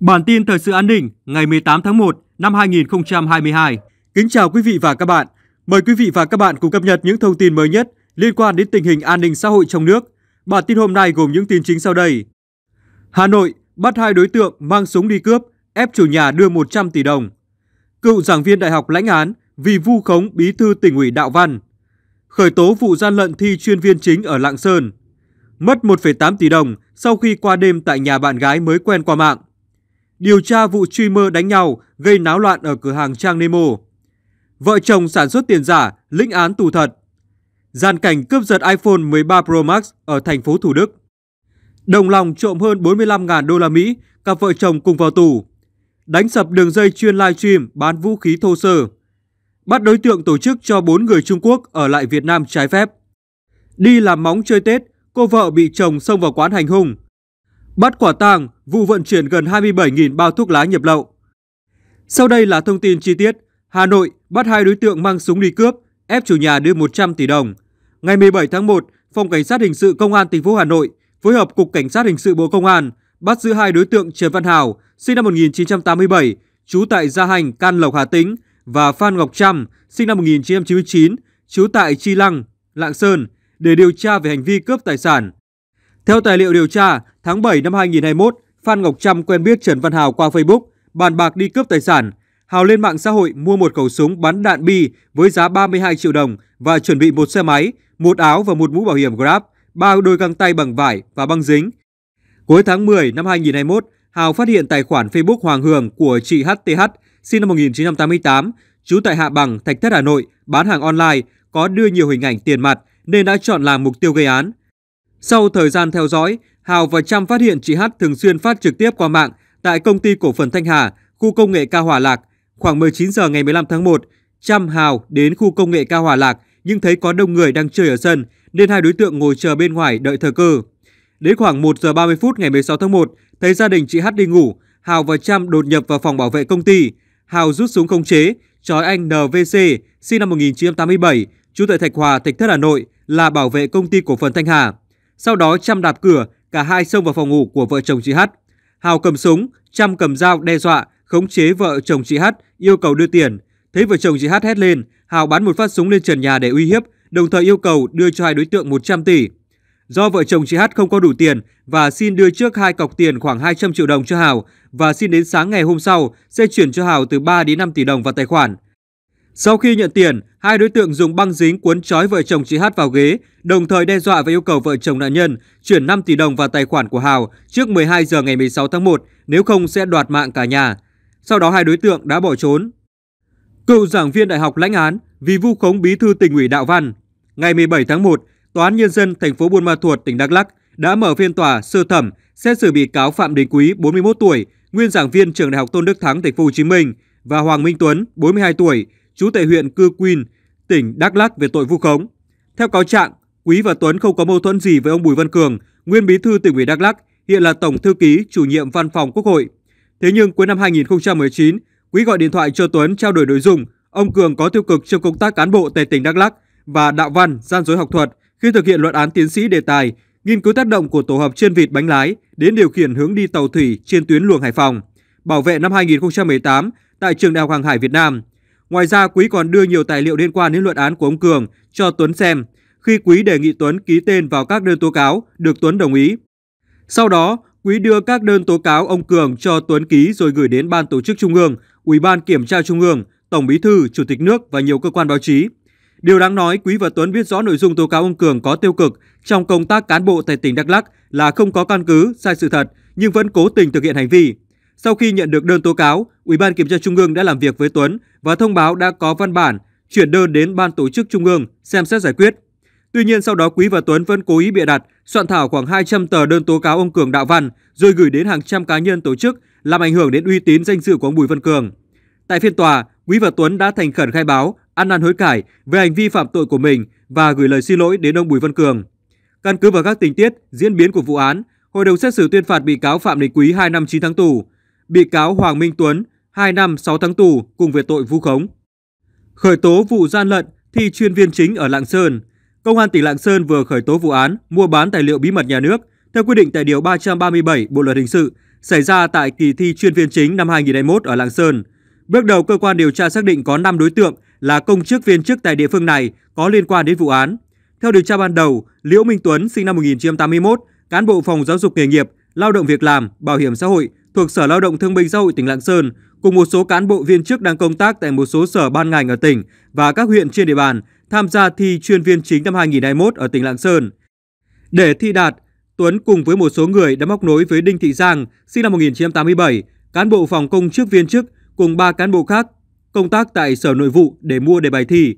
Bản tin thời sự an ninh ngày 18 tháng 1 năm 2022. Kính chào quý vị và các bạn. Mời quý vị và các bạn cùng cập nhật những thông tin mới nhất liên quan đến tình hình an ninh xã hội trong nước. Bản tin hôm nay gồm những tin chính sau đây. Hà Nội bắt hai đối tượng mang súng đi cướp, ép chủ nhà đưa 100 tỷ đồng. Cựu giảng viên đại học lãnh án vì vu khống bí thư tỉnh ủy Đạo Văn. Khởi tố vụ gian lận thi chuyên viên chính ở Lạng Sơn. Mất 1,8 tỷ đồng sau khi qua đêm tại nhà bạn gái mới quen qua mạng điều tra vụ truy mơ đánh nhau gây náo loạn ở cửa hàng Trang Nemo. Vợ chồng sản xuất tiền giả, lĩnh án tù thật. Gian cảnh cướp giật iPhone 13 Pro Max ở thành phố Thủ Đức. Đồng lòng trộm hơn 45.000 đô la Mỹ, cặp vợ chồng cùng vào tù. Đánh sập đường dây chuyên livestream bán vũ khí thô sơ. Bắt đối tượng tổ chức cho 4 người Trung Quốc ở lại Việt Nam trái phép. Đi làm móng chơi Tết, cô vợ bị chồng xông vào quán hành hung, bắt quả tang vụ vận chuyển gần 27.000 bao thuốc lá nhập lậu. Sau đây là thông tin chi tiết. Hà Nội bắt hai đối tượng mang súng đi cướp, ép chủ nhà đưa 100 tỷ đồng. Ngày 17 tháng 1, Phòng Cảnh sát Hình sự Công an thành phố Hà Nội phối hợp Cục Cảnh sát Hình sự Bộ Công an bắt giữ hai đối tượng Trần Văn Hào, sinh năm 1987, trú tại Gia Hành, Can Lộc, Hà Tĩnh và Phan Ngọc Trâm, sinh năm 1999, trú tại Chi Lăng, Lạng Sơn để điều tra về hành vi cướp tài sản. Theo tài liệu điều tra, Tháng 7 năm 2021, Phan Ngọc Trâm quen biết Trần Văn Hào qua Facebook, bàn bạc đi cướp tài sản. Hào lên mạng xã hội mua một khẩu súng bắn đạn bi với giá 32 triệu đồng và chuẩn bị một xe máy, một áo và một mũ bảo hiểm Grab, ba đôi găng tay bằng vải và băng dính. Cuối tháng 10 năm 2021, Hào phát hiện tài khoản Facebook Hoàng Hường của chị HTH sinh năm 1988, trú tại Hạ Bằng, Thạch Thất Hà Nội, bán hàng online, có đưa nhiều hình ảnh tiền mặt nên đã chọn làm mục tiêu gây án. Sau thời gian theo dõi, Hào và Trâm phát hiện chị Hát thường xuyên phát trực tiếp qua mạng tại công ty cổ phần Thanh Hà, khu công nghệ cao Hòa Lạc. Khoảng 19 giờ ngày 15 tháng 1, Trâm Hào đến khu công nghệ cao Hòa Lạc nhưng thấy có đông người đang chơi ở sân nên hai đối tượng ngồi chờ bên ngoài đợi thời cơ. Đến khoảng 1 giờ 30 phút ngày 16 tháng 1, thấy gia đình chị Hát đi ngủ, Hào và Trâm đột nhập vào phòng bảo vệ công ty. Hào rút súng khống chế, trói anh NVC, sinh năm 1987, trú tại Thạch Hòa, Thạch Thất Hà Nội, là bảo vệ công ty cổ phần Thanh Hà. Sau đó Trâm đạp cửa, cả hai xông vào phòng ngủ của vợ chồng chị Hát. Hào cầm súng, Trâm cầm dao đe dọa, khống chế vợ chồng chị Hát, yêu cầu đưa tiền. Thấy vợ chồng chị Hát hét lên, Hào bắn một phát súng lên trần nhà để uy hiếp, đồng thời yêu cầu đưa cho hai đối tượng 100 tỷ. Do vợ chồng chị Hát không có đủ tiền và xin đưa trước hai cọc tiền khoảng 200 triệu đồng cho Hào và xin đến sáng ngày hôm sau sẽ chuyển cho Hào từ 3 đến 5 tỷ đồng vào tài khoản. Sau khi nhận tiền, hai đối tượng dùng băng dính cuốn trói vợ chồng chị Hát vào ghế, đồng thời đe dọa và yêu cầu vợ chồng nạn nhân chuyển 5 tỷ đồng vào tài khoản của Hào trước 12 giờ ngày 16 tháng 1, nếu không sẽ đoạt mạng cả nhà. Sau đó hai đối tượng đã bỏ trốn. Cựu giảng viên đại học lãnh án vì vu khống bí thư tỉnh ủy Đạo Văn. Ngày 17 tháng 1, Tòa án Nhân dân thành phố Buôn Ma Thuột, tỉnh Đắk Lắc đã mở phiên tòa sơ thẩm xét xử bị cáo Phạm Đình Quý, 41 tuổi, nguyên giảng viên trường Đại học Tôn Đức Thắng, thành phố Hồ Chí Minh và Hoàng Minh Tuấn, 42 tuổi, chú tại huyện Cư Quyên, tỉnh Đắk lắc về tội vu khống. Theo cáo trạng, Quý và Tuấn không có mâu thuẫn gì với ông Bùi Văn Cường, nguyên bí thư tỉnh ủy Đắk lắc hiện là tổng thư ký chủ nhiệm văn phòng Quốc hội. Thế nhưng cuối năm 2019, Quý gọi điện thoại cho Tuấn trao đổi nội dung ông Cường có tiêu cực trong công tác cán bộ tại tỉnh Đắk lắc và đạo văn, gian dối học thuật khi thực hiện luận án tiến sĩ đề tài nghiên cứu tác động của tổ hợp trên vịt bánh lái đến điều khiển hướng đi tàu thủy trên tuyến luồng Hải Phòng, bảo vệ năm 2018 tại trường Đại học Hàng hải Việt Nam. Ngoài ra, Quý còn đưa nhiều tài liệu liên quan đến luận án của ông Cường cho Tuấn xem, khi Quý đề nghị Tuấn ký tên vào các đơn tố cáo, được Tuấn đồng ý. Sau đó, Quý đưa các đơn tố cáo ông Cường cho Tuấn ký rồi gửi đến Ban Tổ chức Trung ương, Ủy ban Kiểm tra Trung ương, Tổng Bí thư, Chủ tịch nước và nhiều cơ quan báo chí. Điều đáng nói, Quý và Tuấn biết rõ nội dung tố cáo ông Cường có tiêu cực trong công tác cán bộ tại tỉnh Đắk Lắk là không có căn cứ, sai sự thật, nhưng vẫn cố tình thực hiện hành vi. Sau khi nhận được đơn tố cáo, Ủy ban Kiểm tra Trung ương đã làm việc với Tuấn và thông báo đã có văn bản chuyển đơn đến Ban Tổ chức Trung ương xem xét giải quyết. Tuy nhiên sau đó Quý và Tuấn vẫn cố ý bịa đặt, soạn thảo khoảng 200 tờ đơn tố cáo ông Cường Đạo Văn rồi gửi đến hàng trăm cá nhân tổ chức làm ảnh hưởng đến uy tín danh dự của ông Bùi Văn Cường. Tại phiên tòa, Quý và Tuấn đã thành khẩn khai báo, ăn năn hối cải về hành vi phạm tội của mình và gửi lời xin lỗi đến ông Bùi Văn Cường. Căn cứ vào các tình tiết, diễn biến của vụ án, hội đồng xét xử tuyên phạt bị cáo Phạm Đình Quý 2 năm 9 tháng tù, bị cáo Hoàng Minh Tuấn 2 năm 6 tháng tù cùng về tội vu khống. Khởi tố vụ gian lận thi chuyên viên chính ở Lạng Sơn, Công an tỉnh Lạng Sơn vừa khởi tố vụ án mua bán tài liệu bí mật nhà nước theo quy định tại điều 337 Bộ luật hình sự xảy ra tại kỳ thi chuyên viên chính năm 2021 ở Lạng Sơn. Bước đầu cơ quan điều tra xác định có 5 đối tượng là công chức viên chức tại địa phương này có liên quan đến vụ án. Theo điều tra ban đầu, Liễu Minh Tuấn sinh năm 1981, cán bộ phòng giáo dục nghề nghiệp, lao động việc làm, bảo hiểm xã hội, thuộc Sở Lao động Thương binh Xã hội tỉnh Lạng Sơn cùng một số cán bộ viên chức đang công tác tại một số sở ban ngành ở tỉnh và các huyện trên địa bàn tham gia thi chuyên viên chính năm 2021 ở tỉnh Lạng Sơn. Để thi đạt, Tuấn cùng với một số người đã móc nối với Đinh Thị Giang, sinh năm 1987, cán bộ phòng công chức viên chức cùng ba cán bộ khác công tác tại Sở Nội vụ để mua đề bài thi.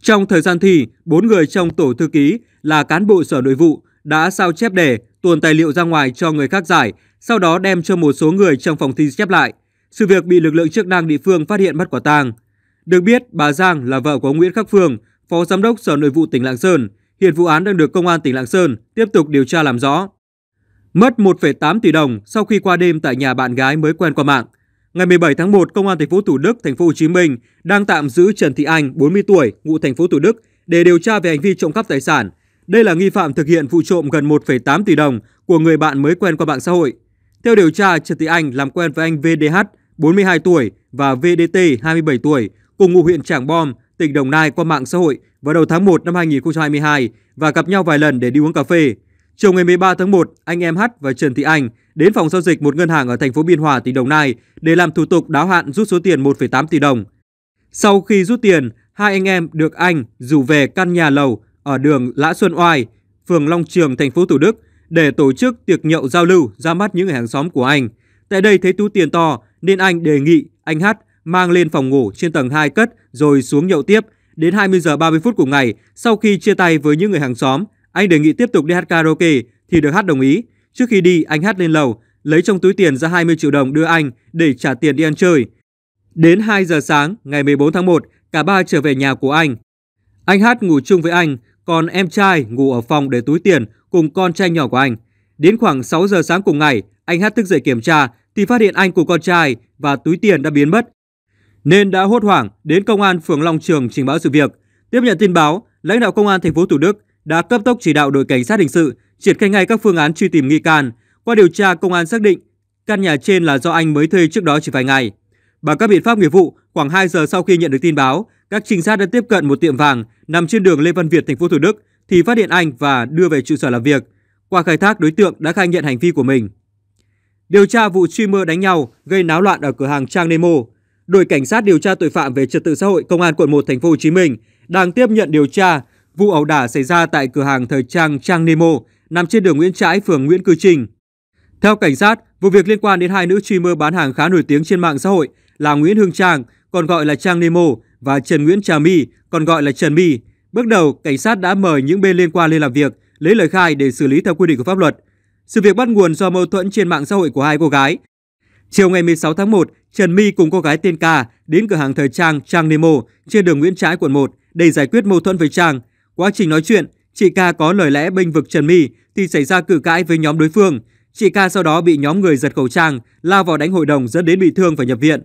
Trong thời gian thi, bốn người trong tổ thư ký là cán bộ Sở Nội vụ đã sao chép đề, tuồn tài liệu ra ngoài cho người khác giải, sau đó đem cho một số người trong phòng thi chép lại. Sự việc bị lực lượng chức năng địa phương phát hiện bắt quả tang. Được biết, bà Giang là vợ của Nguyễn Khắc Phương, Phó Giám đốc Sở Nội vụ tỉnh Lạng Sơn. Hiện vụ án đang được Công an tỉnh Lạng Sơn tiếp tục điều tra làm rõ. Mất 1,8 tỷ đồng sau khi qua đêm tại nhà bạn gái mới quen qua mạng. Ngày 17 tháng 1, Công an thành phố Thủ Đức, thành phố Hồ Chí Minh đang tạm giữ Trần Thị Anh, 40 tuổi, ngụ thành phố Thủ Đức để điều tra về hành vi trộm cắp tài sản – đây là nghi phạm thực hiện vụ trộm gần 1,8 tỷ đồng của người bạn mới quen qua mạng xã hội. Theo điều tra, Trần Thị Anh làm quen với anh VDH, 42 tuổi và VDT, 27 tuổi, cùng ngụ huyện Trảng Bom, tỉnh Đồng Nai qua mạng xã hội vào đầu tháng 1 năm 2022 và gặp nhau vài lần để đi uống cà phê. Chiều ngày 13 tháng 1, anh em H và Trần Thị Anh đến phòng giao dịch một ngân hàng ở thành phố Biên Hòa, tỉnh Đồng Nai để làm thủ tục đáo hạn rút số tiền 1,8 tỷ đồng. Sau khi rút tiền, hai anh em được anh rủ về căn nhà lầu ở đường Lã Xuân Oai, phường Long Trường, thành phố Thủ Đức để tổ chức tiệc nhậu giao lưu ra mắt những người hàng xóm của anh. Tại đây thấy túi tiền to nên anh đề nghị anh Hát mang lên phòng ngủ trên tầng 2 cất rồi xuống nhậu tiếp. Đến 20 giờ 30 phút của ngày, sau khi chia tay với những người hàng xóm, anh đề nghị tiếp tục đi hát karaoke thì được Hát đồng ý. Trước khi đi, anh Hát lên lầu, lấy trong túi tiền ra 20 triệu đồng đưa anh để trả tiền đi ăn chơi. Đến 2 giờ sáng ngày 14 tháng 1, cả ba trở về nhà của anh. Anh Hát ngủ chung với anh, còn em trai ngủ ở phòng để túi tiền cùng con trai nhỏ của anh. Đến khoảng 6 giờ sáng cùng ngày, anh Hát thức dậy kiểm tra thì phát hiện anh của con trai và túi tiền đã biến mất. Nên đã hốt hoảng đến công an phường Long Trường trình báo sự việc. Tiếp nhận tin báo, lãnh đạo công an thành phố Thủ Đức đã cấp tốc chỉ đạo đội cảnh sát hình sự triển khai ngay các phương án truy tìm nghi can. Qua điều tra, công an xác định căn nhà trên là do anh mới thuê trước đó chỉ vài ngày. Bằng các biện pháp nghiệp vụ, khoảng 2 giờ sau khi nhận được tin báo, các trinh sát đã tiếp cận một tiệm vàng nằm trên đường Lê Văn Việt, thành phố Thủ Đức thì phát hiện anh và đưa về trụ sở làm việc. Qua khai thác, đối tượng đã khai nhận hành vi của mình. Điều tra vụ streamer đánh nhau gây náo loạn ở cửa hàng Trang Nemo, đội cảnh sát điều tra tội phạm về trật tự xã hội công an quận 1 thành phố Hồ Chí Minh đang tiếp nhận điều tra vụ ẩu đả xảy ra tại cửa hàng thời trang Trang Nemo nằm trên đường Nguyễn Trãi, phường Nguyễn Cư Trinh. Theo cảnh sát, vụ việc liên quan đến hai nữ streamer bán hàng khá nổi tiếng trên mạng xã hội là Nguyễn Hương Trang, còn gọi là Trang Nemo và Trần Nguyễn Trà My, còn gọi là Trần My. Bước đầu, cảnh sát đã mời những bên liên quan lên làm việc, lấy lời khai để xử lý theo quy định của pháp luật. Sự việc bắt nguồn do mâu thuẫn trên mạng xã hội của hai cô gái. Chiều ngày 16 tháng 1, Trần My cùng cô gái tên Ca đến cửa hàng thời trang Trang Nemo trên đường Nguyễn Trãi quận 1 để giải quyết mâu thuẫn với Trang. Quá trình nói chuyện, chị Ca có lời lẽ bênh vực Trần My thì xảy ra cự cãi với nhóm đối phương. Chị Ca sau đó bị nhóm người giật khẩu trang, lao vào đánh hội đồng dẫn đến bị thương và nhập viện.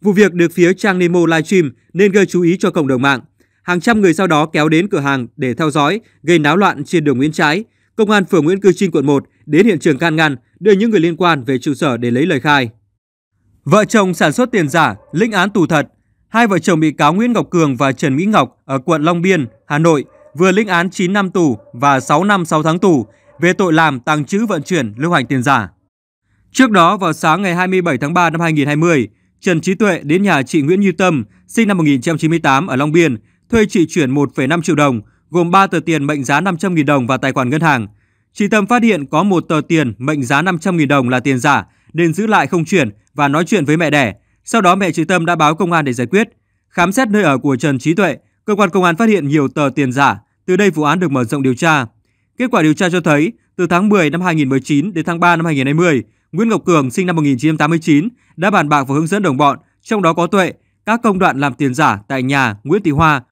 Vụ việc được phía trang Nemo livestream nên gây chú ý cho cộng đồng mạng. Hàng trăm người sau đó kéo đến cửa hàng để theo dõi, gây náo loạn trên đường Nguyễn Trãi. Công an phường Nguyễn Cư Trinh quận 1 đến hiện trường can ngăn, đưa những người liên quan về trụ sở để lấy lời khai. Vợ chồng sản xuất tiền giả, lĩnh án tù thật. Hai vợ chồng bị cáo Nguyễn Ngọc Cường và Trần Mỹ Ngọc ở quận Long Biên, Hà Nội vừa lĩnh án 9 năm tù và 6 năm 6 tháng tù về tội làm tàng trữ vận chuyển lưu hành tiền giả. Trước đó vào sáng ngày 27 tháng 3 năm 2020, Trần Trí Tuệ đến nhà chị Nguyễn Như Tâm, sinh năm 1998 ở Long Biên, thuê chị chuyển 1,5 triệu đồng, gồm 3 tờ tiền mệnh giá 500.000 đồng vào tài khoản ngân hàng. Chị Tâm phát hiện có một tờ tiền mệnh giá 500.000 đồng là tiền giả nên giữ lại không chuyển và nói chuyện với mẹ đẻ. Sau đó mẹ chị Tâm đã báo công an để giải quyết. Khám xét nơi ở của Trần Trí Tuệ, cơ quan công an phát hiện nhiều tờ tiền giả. Từ đây vụ án được mở rộng điều tra. Kết quả điều tra cho thấy, từ tháng 10 năm 2019 đến tháng 3 năm 2020, Nguyễn Ngọc Cường sinh năm 1989 đã bàn bạc và hướng dẫn đồng bọn, trong đó có Tuệ, các công đoạn làm tiền giả tại nhà Nguyễn Thị Hoa.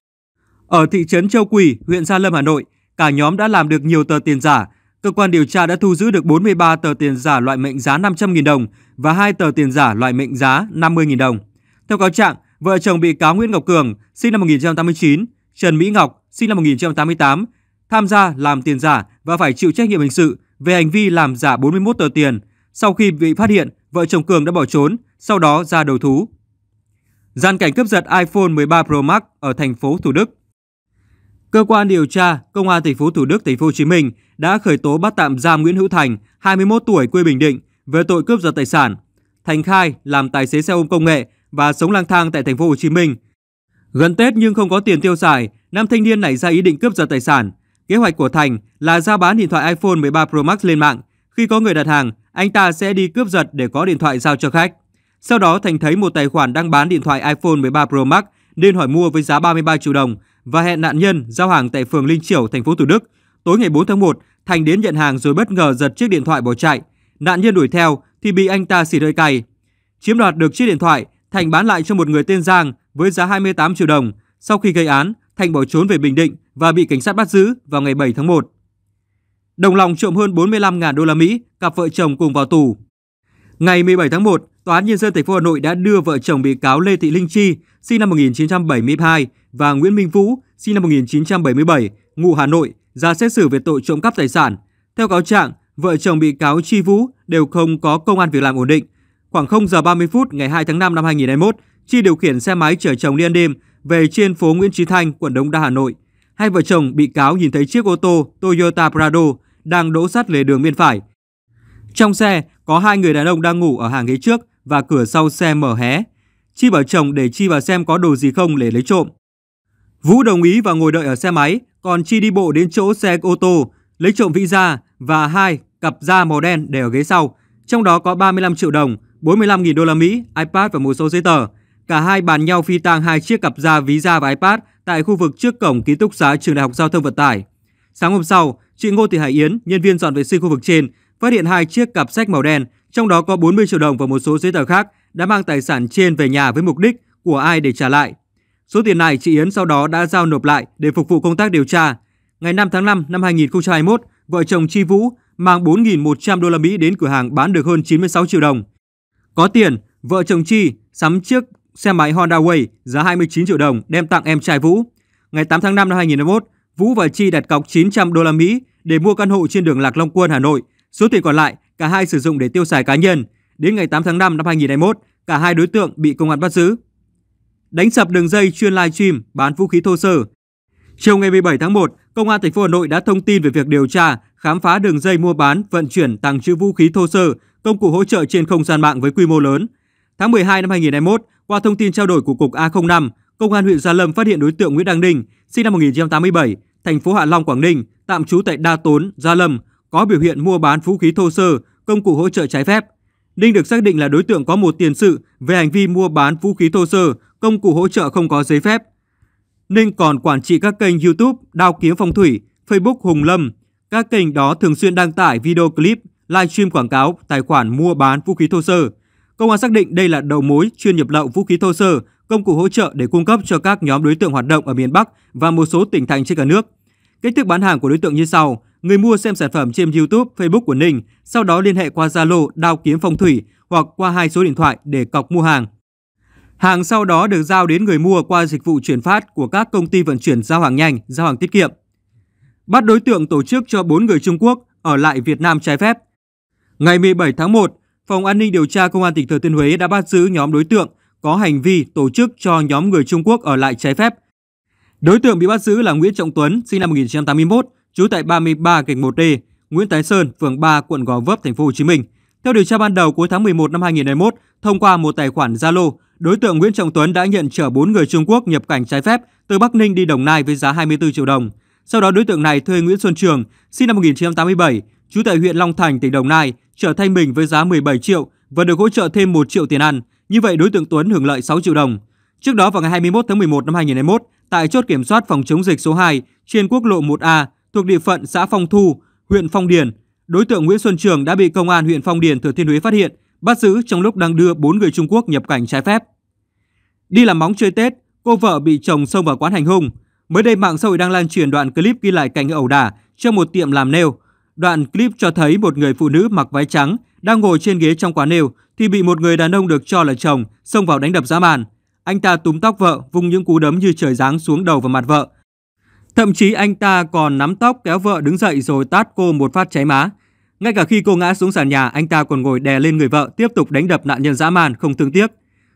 Ở thị trấn Châu Quỳ, huyện Gia Lâm, Hà Nội, cả nhóm đã làm được nhiều tờ tiền giả. Cơ quan điều tra đã thu giữ được 43 tờ tiền giả loại mệnh giá 500.000 đồng và 2 tờ tiền giả loại mệnh giá 50.000 đồng. Theo cáo trạng, vợ chồng bị cáo Nguyễn Ngọc Cường, sinh năm 1989, Trần Mỹ Ngọc, sinh năm 1988, tham gia làm tiền giả và phải chịu trách nhiệm hình sự về hành vi làm giả 41 tờ tiền – sau khi bị phát hiện, vợ chồng Cường đã bỏ trốn, sau đó ra đầu thú. Gian cảnh cướp giật iPhone 13 Pro Max ở thành phố Thủ Đức. Cơ quan điều tra Công an thành phố Thủ Đức, thành phố Hồ Chí Minh đã khởi tố bắt tạm giam Nguyễn Hữu Thành, 21 tuổi quê Bình Định về tội cướp giật tài sản. Thành khai làm tài xế xe ôm công nghệ và sống lang thang tại thành phố Hồ Chí Minh. Gần Tết nhưng không có tiền tiêu xài, nam thanh niên nảy ra ý định cướp giật tài sản. Kế hoạch của Thành là ra bán điện thoại iPhone 13 Pro Max lên mạng khi có người đặt hàng, anh ta sẽ đi cướp giật để có điện thoại giao cho khách. Sau đó Thành thấy một tài khoản đang bán điện thoại iPhone 13 Pro Max nên hỏi mua với giá 33 triệu đồng và hẹn nạn nhân giao hàng tại phường Linh Chiểu, thành phố Thủ Đức. Tối ngày 4 tháng 1, Thành đến nhận hàng rồi bất ngờ giật chiếc điện thoại bỏ chạy. Nạn nhân đuổi theo thì bị anh ta xỉ hơi cày. Chiếm đoạt được chiếc điện thoại, Thành bán lại cho một người tên Giang với giá 28 triệu đồng. Sau khi gây án, Thành bỏ trốn về Bình Định và bị cảnh sát bắt giữ vào ngày 7 tháng 1. Đồng lòng trộm hơn 45.000 đô la Mỹ, cặp vợ chồng cùng vào tù. Ngày 17 tháng 1, Tòa án Nhân dân thành phố Hà Nội đã đưa vợ chồng bị cáo Lê Thị Linh Chi, sinh năm 1972 và Nguyễn Minh Vũ, sinh năm 1977, ngụ Hà Nội, ra xét xử về tội trộm cắp tài sản. Theo cáo trạng, vợ chồng bị cáo Chi Vũ đều không có công an việc làm ổn định. Khoảng 0 giờ 30 phút ngày 2 tháng 5 năm 2021, Chi điều khiển xe máy chở chồng đi ăn đêm về trên phố Nguyễn Trí Thanh, quận Đống Đa, Hà Nội. Hai vợ chồng bị cáo nhìn thấy chiếc ô tô Toyota Prado đang đỗ sát lề đường bên phải. Trong xe có hai người đàn ông đang ngủ ở hàng ghế trước và cửa sau xe mở hé. Chi bảo chồng để Chi vào xem có đồ gì không để lấy trộm. Vũ đồng ý và ngồi đợi ở xe máy, còn Chi đi bộ đến chỗ xe ô tô, lấy trộm vĩ da và hai cặp da màu đen để ở ghế sau, trong đó có 35 triệu đồng, 45.000 đô la Mỹ, iPad và một số giấy tờ. Cả hai bàn nhau phi tang hai chiếc cặp da ví da và iPad tại khu vực trước cổng ký túc xá trường Đại học Giao thông Vận tải. Sáng hôm sau, chị Ngô Thị Hải Yến, nhân viên dọn vệ sinh khu vực trên, phát hiện hai chiếc cặp sách màu đen, trong đó có 40 triệu đồng và một số giấy tờ khác đã mang tài sản trên về nhà với mục đích của ai để trả lại. Số tiền này chị Yến sau đó đã giao nộp lại để phục vụ công tác điều tra. Ngày 5 tháng 5 năm 2021, vợ chồng Chi Vũ mang 4.100 đô la Mỹ đến cửa hàng bán được hơn 96 triệu đồng. Có tiền, vợ chồng Chi sắm chiếc xe máy Honda Way giá 29 triệu đồng đem tặng em trai Vũ. Ngày 8 tháng 5 năm 2021, Vũ và Chi đặt cọc 900 đô la Mỹ để mua căn hộ trên đường Lạc Long Quân, Hà Nội. Số tiền còn lại cả hai sử dụng để tiêu xài cá nhân. Đến ngày 8 tháng 5 năm 2021, cả hai đối tượng bị công an bắt giữ. Đánh sập đường dây chuyên live stream bán vũ khí thô sơ. Chiều ngày 17 tháng 1, Công an thành phố Hà Nội đã thông tin về việc điều tra, khám phá đường dây mua bán, vận chuyển, tàng trữ vũ khí thô sơ, công cụ hỗ trợ trên không gian mạng với quy mô lớn. Tháng 12 năm 2021, qua thông tin trao đổi của Cục A05, Công an huyện Gia Lâm phát hiện đối tượng Nguyễn Đăng Ninh, sinh năm 1987, thành phố Hạ Long, Quảng Ninh, tạm trú tại Đa Tốn, Gia Lâm, có biểu hiện mua bán vũ khí thô sơ, công cụ hỗ trợ trái phép. Ninh được xác định là đối tượng có một tiền sự về hành vi mua bán vũ khí thô sơ, công cụ hỗ trợ không có giấy phép. Ninh còn quản trị các kênh YouTube Đao Kiếm Phong Thủy, Facebook Hùng Lâm. Các kênh đó thường xuyên đăng tải video clip, livestream quảng cáo tài khoản mua bán vũ khí thô sơ. Công an xác định đây là đầu mối chuyên nhập lậu vũ khí thô sơ, công cụ hỗ trợ để cung cấp cho các nhóm đối tượng hoạt động ở miền Bắc và một số tỉnh thành trên cả nước. Cách thức bán hàng của đối tượng như sau. Người mua xem sản phẩm trên YouTube, Facebook của Ninh, sau đó liên hệ qua Zalo Đao Kiếm Phong Thủy hoặc qua hai số điện thoại để cọc mua hàng. Hàng sau đó được giao đến người mua qua dịch vụ chuyển phát của các công ty vận chuyển giao hàng nhanh, giao hàng tiết kiệm. Bắt đối tượng tổ chức cho 4 người Trung Quốc ở lại Việt Nam trái phép. Ngày 17 tháng 1, Phòng An ninh điều tra Công an tỉnh Thừa Thiên Huế đã bắt giữ nhóm đối tượng có hành vi tổ chức cho nhóm người Trung Quốc ở lại trái phép – Đối tượng bị bắt giữ là Nguyễn Trọng Tuấn, sinh năm 1981, trú tại 33 gạch 1D, Nguyễn Thái Sơn, phường 3, quận Gò Vấp, thành phố Hồ Chí Minh. Theo điều tra ban đầu cuối tháng 11 năm 2021, thông qua một tài khoản Zalo, đối tượng Nguyễn Trọng Tuấn đã nhận chở 4 người Trung Quốc nhập cảnh trái phép từ Bắc Ninh đi Đồng Nai với giá 24 triệu đồng. Sau đó đối tượng này thuê Nguyễn Xuân Trường, sinh năm 1987, trú tại huyện Long Thành, tỉnh Đồng Nai, chở thay mình với giá 17 triệu và được hỗ trợ thêm 1 triệu tiền ăn. Như vậy đối tượng Tuấn hưởng lợi 6 triệu đồng. Trước đó vào ngày 21 tháng 11 năm 2021, tại chốt kiểm soát phòng chống dịch số 2 trên quốc lộ 1A thuộc địa phận xã Phong Thu, huyện Phong Điền, đối tượng Nguyễn Xuân Trường đã bị công an huyện Phong Điền Thừa Thiên Huế phát hiện, bắt giữ trong lúc đang đưa 4 người Trung Quốc nhập cảnh trái phép. Đi làm móng chơi Tết, cô vợ bị chồng xông vào quán hành hung. Mới đây mạng xã hội đang lan truyền đoạn clip ghi lại cảnh ẩu đả trong một tiệm làm nail. Đoạn clip cho thấy một người phụ nữ mặc váy trắng đang ngồi trên ghế trong quán nail thì bị một người đàn ông được cho là chồng xông vào đánh đập dã man. Anh ta túm tóc vợ, vung những cú đấm như trời giáng xuống đầu và mặt vợ. Thậm chí anh ta còn nắm tóc kéo vợ đứng dậy rồi tát cô một phát cháy má. Ngay cả khi cô ngã xuống sàn nhà, anh ta còn ngồi đè lên người vợ tiếp tục đánh đập nạn nhân dã man không thương tiếc.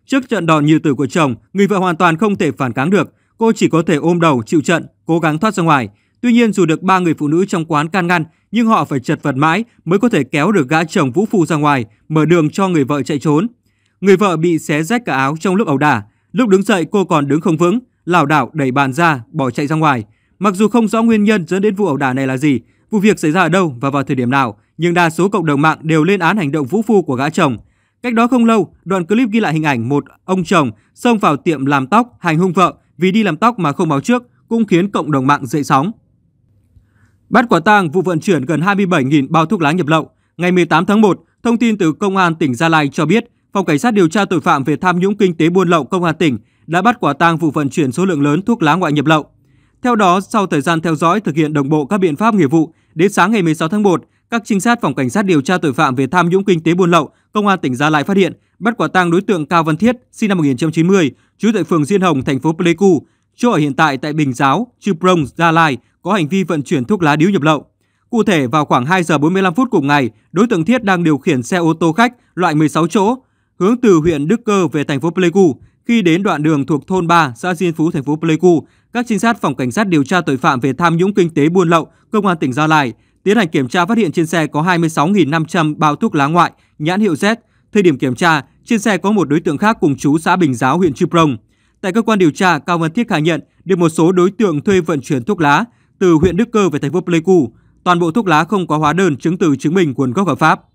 Trước trận đòn như tử của chồng, người vợ hoàn toàn không thể phản kháng được. Cô chỉ có thể ôm đầu, chịu trận, cố gắng thoát ra ngoài. Tuy nhiên dù được ba người phụ nữ trong quán can ngăn, nhưng họ phải chật vật mãi mới có thể kéo được gã chồng vũ phu ra ngoài, mở đường cho người vợ chạy trốn. Người vợ bị xé rách cả áo trong lúc ẩu đả, Lúc đứng dậy cô còn đứng không vững, lảo đảo đẩy bàn ra, bỏ chạy ra ngoài. Mặc dù không rõ nguyên nhân dẫn đến vụ ẩu đả này là gì, vụ việc xảy ra ở đâu và vào thời điểm nào, nhưng đa số cộng đồng mạng đều lên án hành động vũ phu của gã chồng. Cách đó không lâu, đoạn clip ghi lại hình ảnh một ông chồng xông vào tiệm làm tóc hành hung vợ vì đi làm tóc mà không báo trước cũng khiến cộng đồng mạng dậy sóng. Bắt quả tang vụ vận chuyển gần 27.000 bao thuốc lá nhập lậu. Ngày 18 tháng 1, thông tin từ Công an tỉnh Gia Lai cho biết Phòng Cảnh sát điều tra tội phạm về tham nhũng kinh tế buôn lậu Công an tỉnh đã bắt quả tang vụ vận chuyển số lượng lớn thuốc lá ngoại nhập lậu. Theo đó, sau thời gian theo dõi thực hiện đồng bộ các biện pháp nghiệp vụ, đến sáng ngày 16 tháng 1, các trinh sát phòng cảnh sát điều tra tội phạm về tham nhũng kinh tế buôn lậu công an tỉnh Gia Lai phát hiện bắt quả tang đối tượng Cao Văn Thiết sinh năm 1990 trú tại phường Diên Hồng thành phố Pleiku chỗ ở hiện tại tại Bình Giáo chư Prong Gia Lai có hành vi vận chuyển thuốc lá điếu nhập lậu cụ thể vào khoảng 2 giờ 45 phút cùng ngày đối tượng Thiết đang điều khiển xe ô tô khách loại 16 chỗ hướng từ huyện Đức Cơ về thành phố Pleiku. Khi đến đoạn đường thuộc thôn 3, xã Diên Phú, thành phố Pleiku, các trinh sát phòng cảnh sát điều tra tội phạm về tham nhũng kinh tế buôn lậu, công an tỉnh Gia Lai tiến hành kiểm tra phát hiện trên xe có 26.500 bao thuốc lá ngoại nhãn hiệu Z. Thời điểm kiểm tra, trên xe có một đối tượng khác cùng chú xã Bình Giáo, huyện Chư Prong. Tại cơ quan điều tra, Cao Văn Thiết khai nhận được một số đối tượng thuê vận chuyển thuốc lá từ huyện Đức Cơ về thành phố Pleiku. Toàn bộ thuốc lá không có hóa đơn chứng từ chứng minh nguồn gốc hợp pháp.